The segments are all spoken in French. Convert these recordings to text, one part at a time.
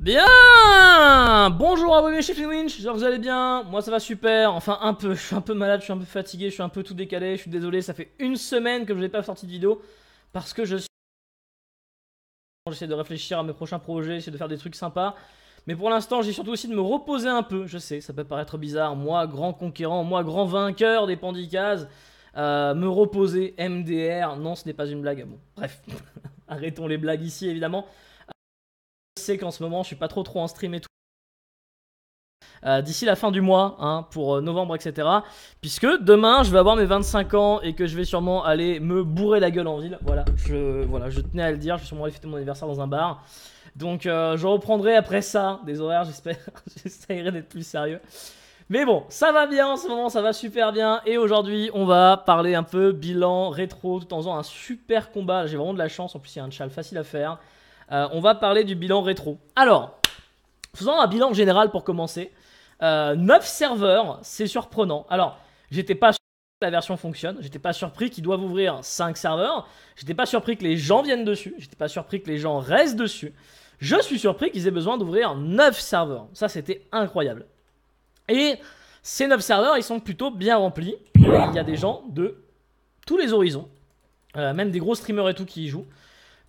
Bien Bonjour à vous mes chefs Winch, j'espère que vous allez bien, moi ça va super, enfin un peu, je suis un peu malade, je suis un peu fatigué, je suis un peu tout décalé, je suis désolé, ça fait une semaine que je n'ai pas sorti de vidéo, parce que je suis... J'essaie de réfléchir à mes prochains projets, j'essaie de faire des trucs sympas, mais pour l'instant j'ai surtout aussi de me reposer un peu, je sais, ça peut paraître bizarre, moi grand conquérant, moi grand vainqueur des pandicases, euh, me reposer, MDR, non ce n'est pas une blague, bon bref, arrêtons les blagues ici évidemment qu'en ce moment, je suis pas trop trop en stream et tout. Euh, d'ici la fin du mois, hein, pour euh, novembre, etc. Puisque demain, je vais avoir mes 25 ans et que je vais sûrement aller me bourrer la gueule en ville. Voilà, je, voilà, je tenais à le dire, je vais sûrement aller fêter mon anniversaire dans un bar. Donc euh, je reprendrai après ça des horaires, j'espère. J'essaierai d'être plus sérieux. Mais bon, ça va bien en ce moment, ça va super bien. Et aujourd'hui, on va parler un peu bilan, rétro, tout en faisant un super combat. J'ai vraiment de la chance, en plus il y a un chal facile à faire. Euh, on va parler du bilan rétro. Alors, faisons un bilan général pour commencer. 9 euh, serveurs, c'est surprenant. Alors, j'étais pas surpris que la version fonctionne, j'étais pas surpris qu'ils doivent ouvrir 5 serveurs, j'étais pas surpris que les gens viennent dessus, j'étais pas surpris que les gens restent dessus. Je suis surpris qu'ils aient besoin d'ouvrir 9 serveurs. Ça, c'était incroyable. Et ces 9 serveurs, ils sont plutôt bien remplis. Il y a des gens de tous les horizons, euh, même des gros streamers et tout qui y jouent.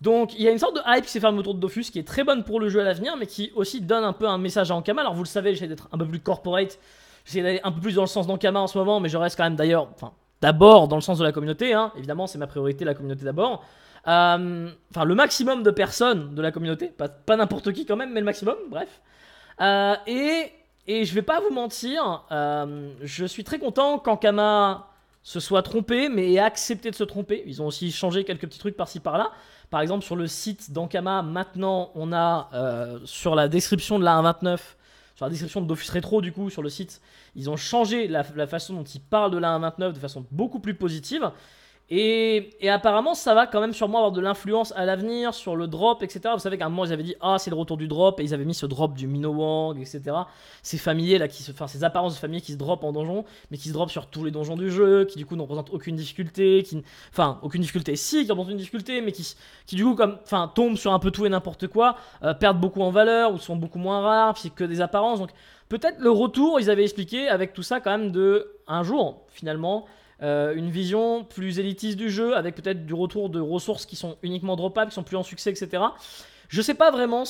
Donc il y a une sorte de hype qui s'est fermée autour de Dofus qui est très bonne pour le jeu à l'avenir, mais qui aussi donne un peu un message à Ankama. Alors vous le savez, j'essaie d'être un peu plus corporate, j'essaie d'aller un peu plus dans le sens d'Ankama en ce moment, mais je reste quand même d'ailleurs, enfin d'abord dans le sens de la communauté, hein. évidemment c'est ma priorité, la communauté d'abord. Euh, enfin le maximum de personnes de la communauté, pas, n'importe qui quand même, mais le maximum, bref. Euh, et, et je vais pas vous mentir, euh, je suis très content qu'Ankama se soit trompé, mais ait accepté de se tromper. Ils ont aussi changé quelques petits trucs par-ci par-là. Par exemple, sur le site d'Ankama, maintenant, on a euh, sur la description de la 1.29, sur la description d'Office Retro, du coup, sur le site, ils ont changé la, la façon dont ils parlent de la 1.29 de façon beaucoup plus positive. Et, apparemment, ça va quand même sûrement avoir de l'influence à l'avenir sur le drop, etc. Vous savez qu'à un moment, ils avaient dit Ah, c'est le retour du drop, et ils avaient mis ce drop du Minowang, etc. Ces familiers là, qui ces apparences de familiers qui se dropent en donjon, mais qui se dropent sur tous les donjons du jeu, qui du coup n'ont représentent aucune difficulté, qui, enfin, aucune difficulté, si, qui représentent une difficulté, mais qui, qui du coup, comme, enfin, tombent sur un peu tout et n'importe quoi, euh, perdent beaucoup en valeur, ou sont beaucoup moins rares, puis que des apparences. Donc, peut-être le retour, ils avaient expliqué avec tout ça quand même de un jour, finalement. Euh, une vision plus élitiste du jeu, avec peut-être du retour de ressources qui sont uniquement droppables, qui sont plus en succès, etc. Je sais pas vraiment.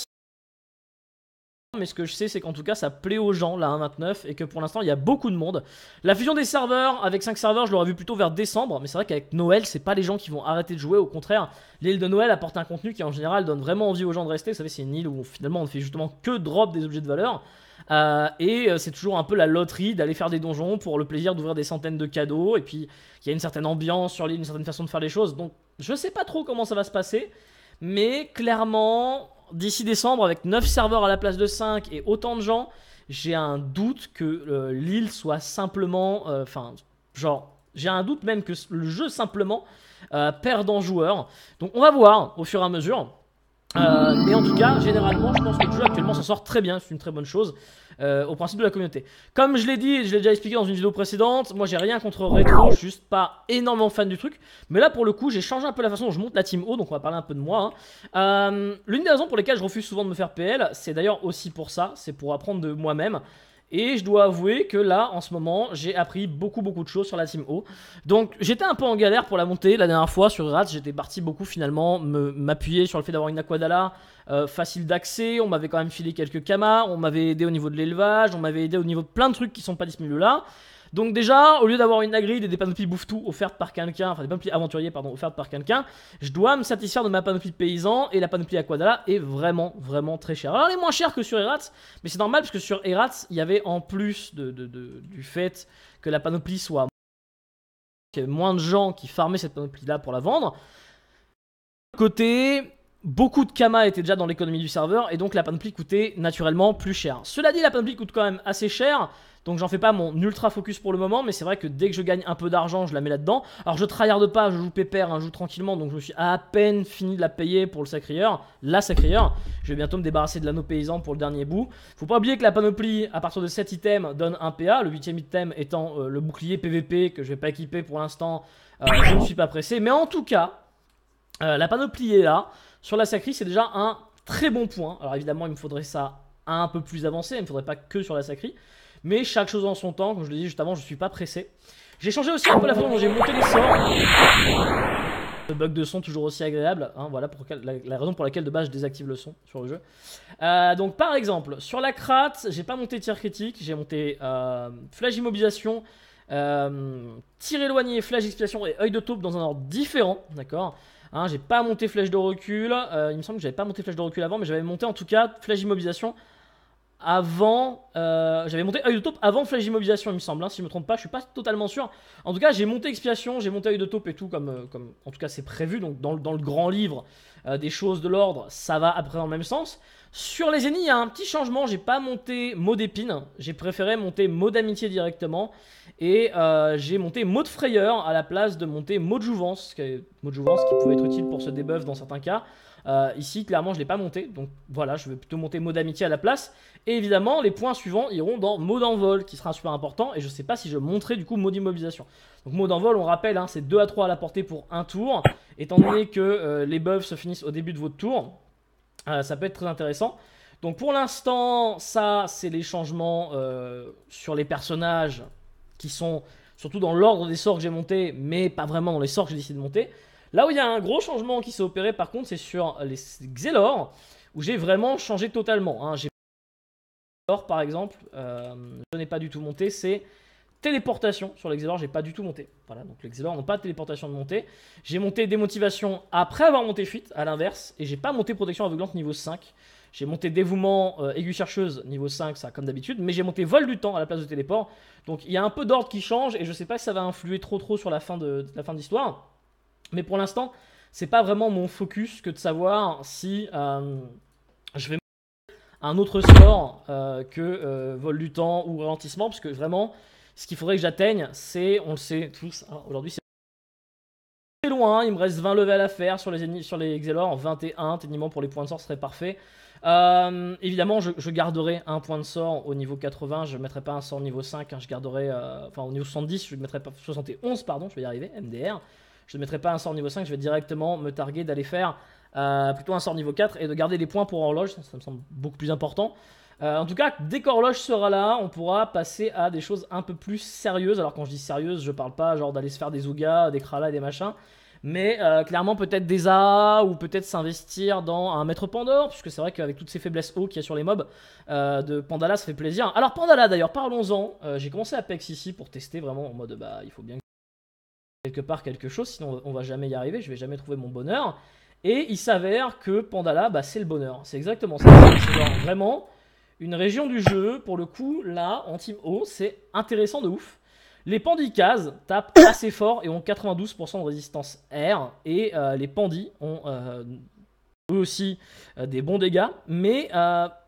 Mais ce que je sais, c'est qu'en tout cas, ça plaît aux gens, la 1.29, et que pour l'instant, il y a beaucoup de monde. La fusion des serveurs, avec 5 serveurs, je l'aurais vu plutôt vers décembre, mais c'est vrai qu'avec Noël, c'est pas les gens qui vont arrêter de jouer, au contraire, l'île de Noël apporte un contenu qui, en général, donne vraiment envie aux gens de rester. Vous savez, c'est une île où finalement, on ne fait justement que drop des objets de valeur. Euh, et euh, c'est toujours un peu la loterie d'aller faire des donjons pour le plaisir d'ouvrir des centaines de cadeaux. Et puis, il y a une certaine ambiance sur l'île, une certaine façon de faire les choses. Donc, je sais pas trop comment ça va se passer. Mais clairement, d'ici décembre, avec 9 serveurs à la place de 5 et autant de gens, j'ai un doute que euh, l'île soit simplement. Enfin, genre, j'ai un doute même que le jeu simplement perde en joueurs. Donc, on va voir au fur et à mesure. Euh, mais en tout cas, généralement, je pense que le jeu actuellement ça sort très bien, c'est une très bonne chose euh, au principe de la communauté. Comme je l'ai dit, je l'ai déjà expliqué dans une vidéo précédente, moi j'ai rien contre Retro, juste pas énormément fan du truc. Mais là pour le coup, j'ai changé un peu la façon dont je monte la team O, donc on va parler un peu de moi. Hein. Euh, l'une des raisons pour lesquelles je refuse souvent de me faire PL, c'est d'ailleurs aussi pour ça, c'est pour apprendre de moi-même. Et je dois avouer que là, en ce moment, j'ai appris beaucoup, beaucoup de choses sur la Team O. Donc, j'étais un peu en galère pour la montée la dernière fois sur Rats. J'étais parti beaucoup, finalement, m'appuyer sur le fait d'avoir une Aquadala euh, facile d'accès. On m'avait quand même filé quelques camas. On m'avait aidé au niveau de l'élevage. On m'avait aidé au niveau de plein de trucs qui sont pas disponibles là. Donc déjà, au lieu d'avoir une agride et des panoplies bouffe-tout offertes par quelqu'un, enfin des panoplies aventuriers, pardon, offertes par quelqu'un, je dois me satisfaire de ma panoplie paysan et la panoplie Aquadala est vraiment, vraiment très chère. Alors elle est moins chère que sur Erats, mais c'est normal parce que sur Erats, il y avait en plus de, du fait que la panoplie soit... moins de gens qui farmaient cette panoplie-là pour la vendre. Côté, beaucoup de Kama étaient déjà dans l'économie du serveur et donc la panoplie coûtait naturellement plus cher. Cela dit, la panoplie coûte quand même assez cher. Donc j'en fais pas mon ultra focus pour le moment, mais c'est vrai que dès que je gagne un peu d'argent, je la mets là-dedans. Alors je tryharde pas, je joue pépère, hein, je joue tranquillement, donc je me suis à peine fini de la payer pour le sacrieur, la sacrieur. Je vais bientôt me débarrasser de l'anneau paysan pour le dernier bout. Faut pas oublier que la panoplie, à partir de 7 items, donne un PA, le 8 item étant euh, le bouclier PVP que je vais pas équiper pour l'instant, euh, je ne suis pas pressé. Mais en tout cas, euh, la panoplie est là. Sur la sacrie, c'est déjà un très bon point. Alors évidemment, il me faudrait ça un peu plus avancé, il ne faudrait pas que sur la sacrie. Mais chaque chose en son temps, comme je le dis juste avant, je ne suis pas pressé. J'ai changé aussi un peu la façon dont j'ai monté les sorts. Le bug de son toujours aussi agréable, hein, voilà pour la, raison pour laquelle de base je désactive le son sur le jeu. Euh, donc par exemple, sur la crate, j'ai pas monté tir critique, j'ai monté euh, flash immobilisation, euh, tir éloigné, flash expiation et œil de taupe dans un ordre différent, d'accord Hein, j'ai pas monté flèche de recul. Euh, il me semble que j'avais pas monté flèche de recul avant, mais j'avais monté en tout cas flèche d'immobilisation avant. Euh, j'avais monté œil de taupe avant flèche d'immobilisation, il me semble. Hein, si je me trompe pas, je suis pas totalement sûr. En tout cas, j'ai monté expiation, j'ai monté œil de taupe et tout, comme, euh, comme en tout cas c'est prévu. Donc dans, le grand livre des choses de l'ordre, ça va après dans le même sens. Sur les ennemis, il y a un petit changement. J'ai pas monté mot d'épine. J'ai préféré monter mot d'amitié directement. Et euh, j'ai monté mot frayeur à la place de monter mot de jouvence. Mot jouvence qui pouvait être utile pour ce debuff dans certains cas. Euh, ici, clairement, je ne l'ai pas monté. Donc voilà, je vais plutôt monter mot d'amitié à la place. Et évidemment, les points suivants iront dans mot d'envol qui sera super important. Et je ne sais pas si je monterai du coup mot Immobilisation. Donc mot d'envol, on rappelle, hein, c'est 2 à 3 à la portée pour un tour. Étant donné que euh, les buffs se finissent au début de votre tour. Euh, ça peut être très intéressant. Donc pour l'instant, ça, c'est les changements euh, sur les personnages qui sont surtout dans l'ordre des sorts que j'ai montés, mais pas vraiment dans les sorts que j'ai décidé de monter. Là où il y a un gros changement qui s'est opéré, par contre, c'est sur les Xelor, où j'ai vraiment changé totalement. Hein. J'ai par exemple, euh, je n'ai pas du tout monté, c'est téléportation sur je j'ai pas du tout monté. Voilà, donc on n'ont pas de téléportation de montée. J'ai monté démotivation après avoir monté fuite, à l'inverse, et j'ai pas monté protection aveuglante niveau 5. J'ai monté dévouement euh, aigu chercheuse niveau 5, ça comme d'habitude, mais j'ai monté vol du temps à la place de téléport. Donc il y a un peu d'ordre qui change et je sais pas si ça va influer trop trop sur la fin de, la fin de l'histoire. Mais pour l'instant, c'est pas vraiment mon focus que de savoir si euh, je vais un autre sort euh, que vol du temps ou ralentissement, parce que vraiment, ce qu'il faudrait que j'atteigne, c'est, on le sait tous, hein, aujourd'hui c'est loin, il me reste 20 levels à faire sur les, sur les Xelor, 21, techniquement pour les points de sort serait parfait. Euh, évidemment, je, garderai un point de sort au niveau 80, hein, euh, je ne mettrai pas un sort niveau 5, je garderai, enfin au niveau 70, je ne mettrai pas 71, pardon, je vais y arriver, MDR. Je ne mettrai pas un sort niveau 5, je vais directement me targuer d'aller faire euh, plutôt un sort niveau 4 et de garder les points pour horloge, ça me semble beaucoup plus important. Euh, en tout cas, dès qu'Horloge sera là, on pourra passer à des choses un peu plus sérieuses. Alors quand je dis sérieuses, je parle pas genre d'aller se faire des ougas, des kralas et des machins. Mais euh, clairement, peut-être des A, ou peut-être s'investir dans un maître Pandore, puisque c'est vrai qu'avec toutes ces faiblesses haut qu'il y a sur les mobs, euh, de Pandala ça fait plaisir. Alors, Pandala d'ailleurs, parlons-en. J'ai commencé à ici pour tester vraiment en mode bah, il faut bien quelque part quelque chose, sinon on va jamais y arriver, je vais jamais trouver mon bonheur. Et il s'avère que Pandala, bah, c'est le bonheur. C'est exactement ça. vraiment, une région du jeu, pour le coup, là, en team O, c'est intéressant de ouf. Les pandicas tapent assez fort et ont 92% de résistance air. Et euh, les pandis ont euh, eux aussi euh, des bons dégâts. Mais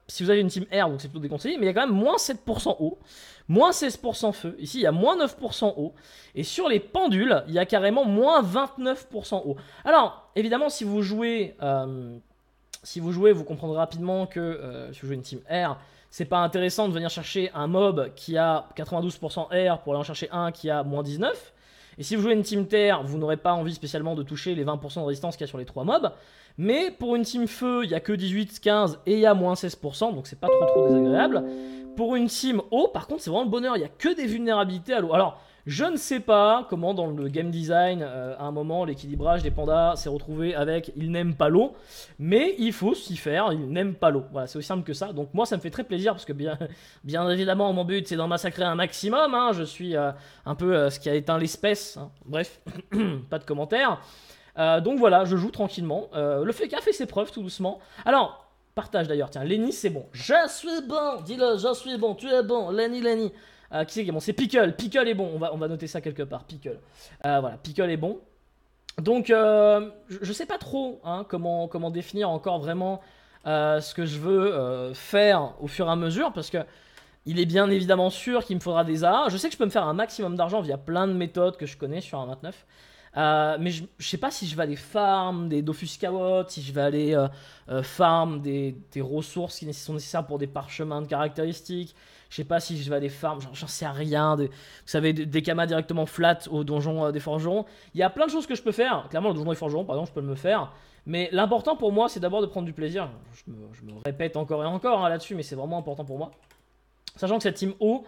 si vous avez une team air, donc c'est plutôt déconseillé. Mais il y a quand même moins 7% eau, moins 16% feu. Ici, il y a moins 9% eau. Et sur les pendules, il y a carrément moins 29% eau. Alors, évidemment, si vous jouez si vous jouez, vous comprendrez rapidement que euh, si vous jouez une team R, c'est pas intéressant de venir chercher un mob qui a 92% R pour aller en chercher un qui a moins 19. Et si vous jouez une team terre, vous n'aurez pas envie spécialement de toucher les 20% de résistance qu'il y a sur les 3 mobs. Mais pour une team feu, il n'y a que 18, 15 et il y a moins 16%, donc c'est pas trop trop désagréable. Pour une team eau, par contre, c'est vraiment le bonheur, il n'y a que des vulnérabilités à l'eau. Alors, je ne sais pas comment dans le game design, euh, à un moment, l'équilibrage des pandas s'est retrouvé avec il n'aime pas l'eau, mais il faut s'y faire, il n'aiment pas l'eau. Voilà, c'est aussi simple que ça. Donc moi, ça me fait très plaisir parce que bien, évidemment, mon but c'est d'en massacrer un maximum. Hein. Je suis euh, un peu euh, ce qui a éteint l'espèce. Hein. Bref, pas de commentaires. donc voilà, je joue tranquillement. le FK fait ses preuves tout doucement. Alors, partage d'ailleurs, tiens, Lenny c'est bon. Je suis bon, dis-le, je suis bon, tu es bon, Lenny, Lenny. Euh, qui c'est qui est bon C'est Pickle. Pickle est bon. On va, on va noter ça quelque part. Pickle. Euh, voilà, Pickle est bon. Donc, euh, je, je sais pas trop hein, comment, comment définir encore vraiment ce que je veux faire au fur et à mesure parce que. Il est bien évidemment sûr qu'il me faudra des arts. Je sais que je peux me faire un maximum d'argent via plein de méthodes que je connais sur un 29. mais je, ne sais pas si je vais aller farm des Dofus si je vais aller farm des, des, ressources qui sont nécessaires pour des parchemins de caractéristiques, je sais pas si je vais à des farms, j'en sais rien. vous savez, des, camas directement flat au donjon euh, des forgerons. Il y a plein de choses que je peux faire. Clairement, le donjon des forgerons, par exemple, je peux me faire. Mais l'important pour moi, c'est d'abord de prendre du plaisir. Je me, répète encore et encore hein, là-dessus, mais c'est vraiment important pour moi. Sachant que cette team O,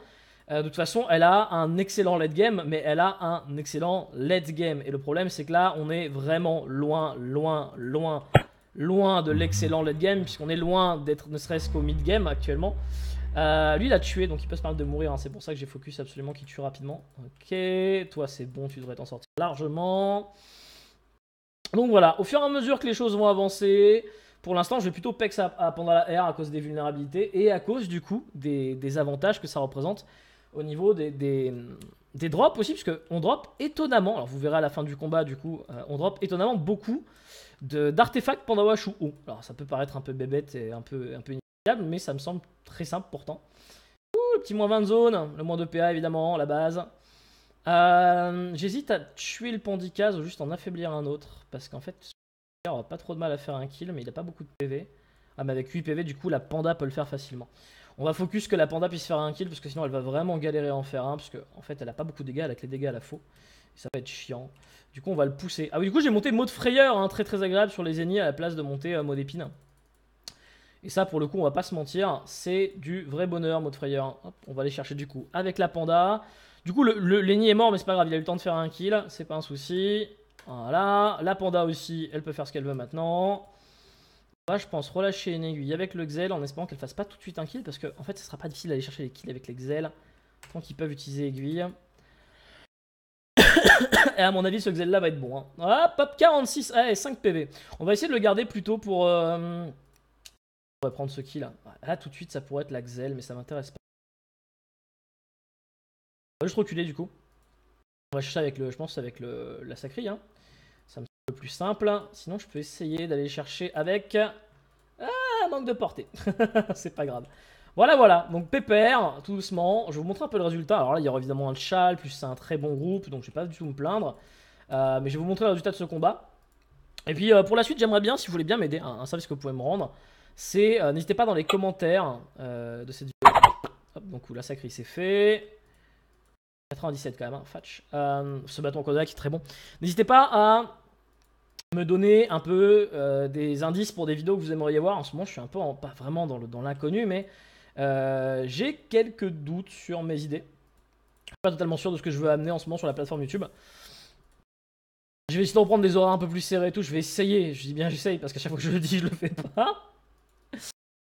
euh, de toute façon, elle a un excellent late game, mais elle a un excellent late game. Et le problème, c'est que là, on est vraiment loin, loin, loin, loin de l'excellent late game, puisqu'on est loin d'être ne serait-ce qu'au mid game actuellement. Euh, lui, il a tué, donc il peut se permettre de mourir. Hein. C'est pour ça que j'ai focus absolument qu'il tue rapidement. Ok, toi, c'est bon, tu devrais t'en sortir largement. Donc voilà, au fur et à mesure que les choses vont avancer, pour l'instant, je vais plutôt pex à, pendant la R à cause des vulnérabilités et à cause du coup des, avantages que ça représente au niveau des, des, drops aussi, puisque on drop étonnamment, alors vous verrez à la fin du combat du coup, euh, on drop étonnamment beaucoup d'artefacts ou ou, Alors ça peut paraître un peu bébête et un peu, un peu mais ça me semble très simple pourtant. Ouh, petit moins 20 de zone, le moins de PA évidemment, la base. Euh, j'hésite à tuer le Pandicaz ou juste en affaiblir un autre, parce qu'en fait, on aura pas trop de mal à faire un kill, mais il a pas beaucoup de PV. Ah, mais avec 8 PV, du coup, la Panda peut le faire facilement. On va focus que la Panda puisse faire un kill, parce que sinon elle va vraiment galérer à en faire un, parce qu'en en fait, elle a pas beaucoup de dégâts, elle a que les dégâts à la faux. ça va être chiant. Du coup, on va le pousser. Ah oui, du coup, j'ai monté mode frayeur, hein, très très agréable sur les ennemis à la place de monter euh, mode épine. Et ça, pour le coup, on va pas se mentir, c'est du vrai bonheur, mode frayeur. on va aller chercher du coup avec la panda. Du coup, le, est mort, mais c'est pas grave, il a eu le temps de faire un kill, c'est pas un souci. Voilà, la panda aussi, elle peut faire ce qu'elle veut maintenant. Bah, je pense, relâcher une aiguille avec le Xel en espérant qu'elle fasse pas tout de suite un kill, parce que en fait, ce sera pas difficile d'aller chercher les kills avec les Xel, tant qu'ils peuvent utiliser aiguille. Et à mon avis, ce Xel là va être bon. Hein. Hop, 46, allez, 5 PV. On va essayer de le garder plutôt pour. Euh, prendre ce qui là Là, tout de suite, ça pourrait être l'Axel, mais ça m'intéresse pas. On va juste reculer du coup. On va chercher avec le, je pense avec le, la sacrée Hein. Ça me semble plus simple. Sinon, je peux essayer d'aller chercher avec. Ah, manque de portée. C'est pas grave. Voilà, voilà. Donc, pépère, tout doucement. Je vous montre un peu le résultat. Alors là, il y aura évidemment un chal, plus c'est un très bon groupe, donc je vais pas du tout me plaindre. Euh, mais je vais vous montrer le résultat de ce combat. Et puis, euh, pour la suite, j'aimerais bien, si vous voulez bien m'aider, un, service que vous pouvez me rendre c'est euh, n'hésitez pas dans les commentaires euh, de cette vidéo. Hop, donc la sacrée c'est fait. 97 quand même, hein, Fatch. Euh, ce bâton Kodak est très bon. N'hésitez pas à me donner un peu des indices pour des vidéos que vous aimeriez voir. En ce moment, je suis un peu pas vraiment dans l'inconnu, mais j'ai quelques doutes sur mes idées. Je suis pas totalement sûr de ce que je veux amener en ce moment sur la plateforme YouTube. Je vais essayer de reprendre des horaires un peu plus serrés et tout. Je vais essayer. Je dis bien j'essaye parce qu'à chaque fois que je le dis, je le fais pas.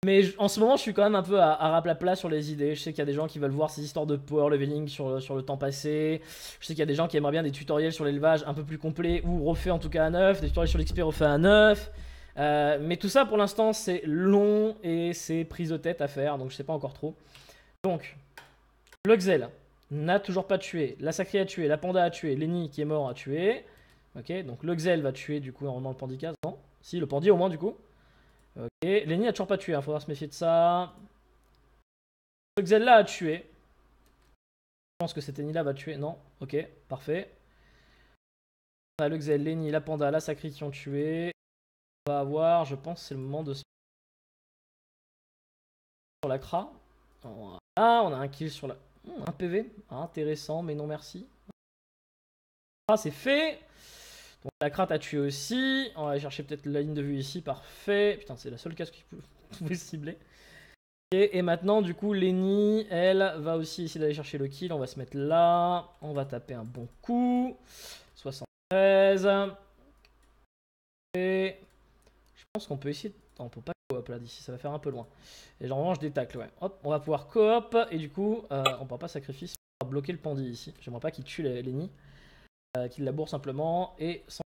Mais en ce moment, je suis quand même un peu à, à plat sur les idées. Je sais qu'il y a des gens qui veulent voir ces histoires de power leveling sur, sur le temps passé. Je sais qu'il y a des gens qui aimeraient bien des tutoriels sur l'élevage un peu plus complet ou refait en tout cas à neuf, des tutoriels sur l'XP refait à neuf. Euh, mais tout ça pour l'instant c'est long et c'est prise de tête à faire donc je sais pas encore trop. Donc, le Xel n'a toujours pas tué, la Sacrée a tué, la Panda a tué, Lenny qui est mort a tué. Ok, donc le Xel va tuer du coup normalement le Pandicat. Si, le pandi au moins du coup. Ok, Lenny a toujours pas tué, il hein, faudra se méfier de ça. là a tué. Je pense que cette là va tuer. Non, ok, parfait. On ah, a le Xel, la Panda, la sacrée qui ont tué. On va avoir, je pense, c'est le moment de se. Sur la cra. Voilà, on a un kill sur la. Hmm, un PV, ah, intéressant, mais non merci. Ah, c'est fait! la crate a tué aussi. On va chercher peut-être la ligne de vue ici. Parfait. Putain, c'est la seule casque qui pouvait cibler. Et, maintenant, du coup, Lenny, elle, va aussi essayer d'aller chercher le kill. On va se mettre là. On va taper un bon coup. 73. Et je pense qu'on peut essayer. Non, on peut pas coop là d'ici, ça va faire un peu loin. Et j'en revanche, des tacles, ouais. Hop, on va pouvoir coop. Et du coup, euh, on ne pourra pas sacrifier, On va bloquer le pandit ici. J'aimerais pas qu'il tue les, euh, qui laboure simplement et sans.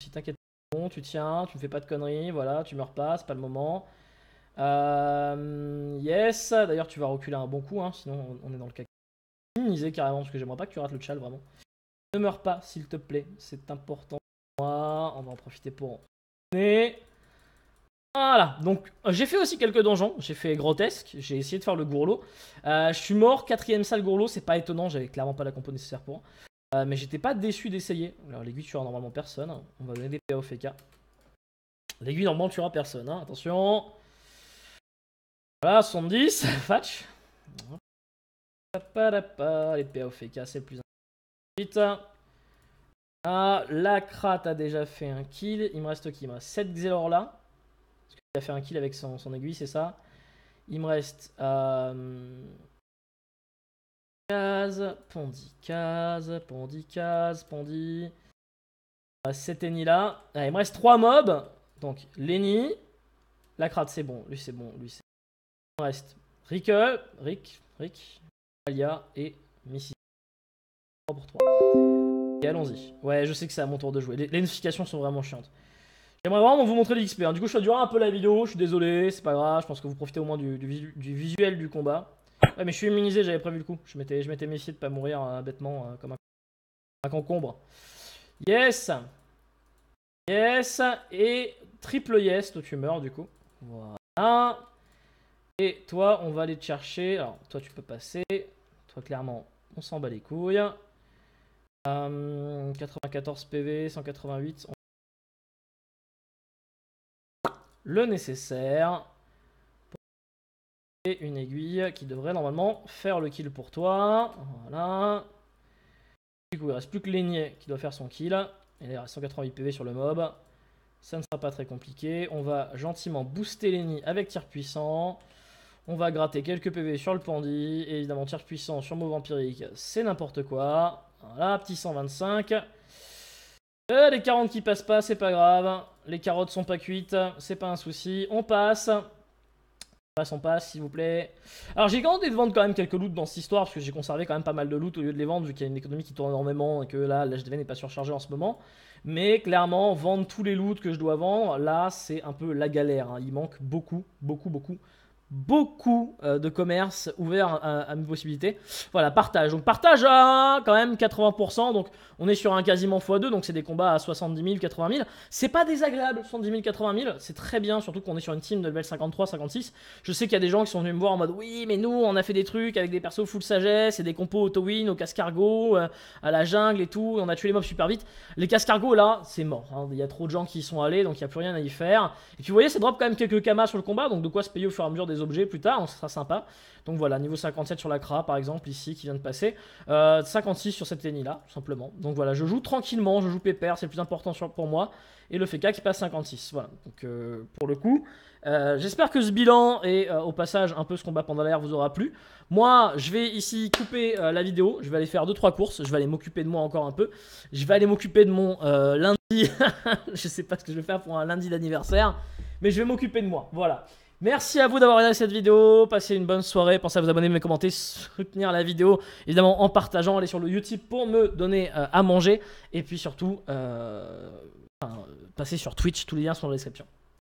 Si t'inquiète, bon, tu tiens, tu ne fais pas de conneries, voilà, tu meurs pas, c'est pas le moment. Euh, yes, d'ailleurs tu vas reculer un bon coup, hein, sinon on est dans le cas. Nisez carrément, parce que j'aimerais pas que tu rates le chal vraiment. Ne meurs pas, s'il te plaît, c'est important pour moi. On va en profiter pour. Et... Voilà, donc j'ai fait aussi quelques donjons, j'ai fait grotesque, j'ai essayé de faire le gourlot. Euh, je suis mort, quatrième salle gourlot, c'est pas étonnant, j'avais clairement pas la compo nécessaire pour. Euh, mais j'étais pas déçu d'essayer. Alors l'aiguille tuera normalement personne. On va donner des PA au FK. L'aiguille normalement tuera personne. Hein. Attention. Voilà, 70. Fatch. Les PA au FK, c'est plus important. Ah, la crate a déjà fait un kill. Il me reste qui Il me 7 Xelor là. Parce qu'il a fait un kill avec son, aiguille, c'est ça. Il me reste. Euh, case, Pondy case, Pondy case, euh, Cet Eni là. Euh, il me reste 3 mobs. Donc Lenny, la crate c'est bon, lui c'est bon, lui c'est Il me reste Rick, euh, Rick, Rick, Alia et Missy. 3 pour 3. Et allons-y. Ouais, je sais que c'est à mon tour de jouer. Les, notifications sont vraiment chiantes. J'aimerais vraiment vous montrer l'XP. Hein. Du coup, je vais durer un peu la vidéo, je suis désolé, c'est pas grave. Je pense que vous profitez au moins du visuel du combat. Ouais, mais je suis immunisé, j'avais prévu le coup. Je m'étais, je m'étais méfié de pas mourir euh, bêtement euh, comme un... concombre. Yes Yes Et triple yes, toi tu meurs du coup. Voilà. Et toi, on va aller te chercher. Alors, toi tu peux passer. Toi, clairement, on s'en bat les couilles. 94 PV, 188. Le nécessaire. Et une aiguille qui devrait normalement faire le kill pour toi. Voilà. Du coup, il reste plus que l'aigné qui doit faire son kill. Et il reste 180 PV sur le mob. Ça ne sera pas très compliqué. On va gentiment booster l'aigné avec tir puissant. On va gratter quelques PV sur le Pandy. Et évidemment, tir puissant sur Mauve Empirique, c'est n'importe quoi. Voilà, petit 125. Euh, les 40 qui passent pas, c'est pas grave. Les carottes sont pas cuites, c'est pas un souci. On passe. Passons pas, s'il vous plaît. Alors j'ai tenté de vendre quand même quelques loot dans cette histoire, parce que j'ai conservé quand même pas mal de loot au lieu de les vendre, vu qu'il y a une économie qui tourne énormément et que là, l'HDV n'est pas surchargé en ce moment. Mais clairement, vendre tous les loots que je dois vendre, là, c'est un peu la galère. Hein. Il manque beaucoup, beaucoup, beaucoup beaucoup euh, de commerces ouverts à, à, mes possibilités. Voilà, partage. Donc partage à quand même 80%. Donc on est sur un quasiment x2. Donc c'est des combats à 70 000, 80 000. C'est pas désagréable, 70 000, 80 000. C'est très bien, surtout qu'on est sur une team de level 53, 56. Je sais qu'il y a des gens qui sont venus me voir en mode oui, mais nous on a fait des trucs avec des persos full sagesse et des compos auto-win au casse-cargo, euh, à la jungle et tout. on a tué les mobs super vite. Les casse là, c'est mort. Hein. Il y a trop de gens qui y sont allés donc il n'y a plus rien à y faire. Et puis vous voyez, ça drop quand même quelques kamas sur le combat. Donc de quoi se payer au fur et à mesure des objets plus tard, hein, ce sera sympa. Donc voilà, niveau 57 sur la Cra par exemple, ici qui vient de passer. 56 euh, sur cette tenue là, tout simplement. Donc voilà, je joue tranquillement, je joue pépère, c'est le plus important pour moi. Et le FK qui passe 56. Voilà, donc euh, pour le coup. Euh, j'espère que ce bilan et au passage un peu ce combat pendant l'air vous aura plu. Moi, je vais ici couper la vidéo, je vais aller faire 2-3 courses, je vais aller m'occuper de moi encore un peu. Je vais aller m'occuper de mon lundi. je sais pas ce que je vais faire pour un lundi d'anniversaire, mais je vais m'occuper de moi. Voilà. Merci à vous d'avoir regardé cette vidéo. Passez une bonne soirée. Pensez à vous abonner, me commenter, soutenir la vidéo. Évidemment, en partageant, allez sur le YouTube pour me donner euh, à manger. Et puis surtout, passer euh, euh, passez sur Twitch. Tous les liens sont dans la description.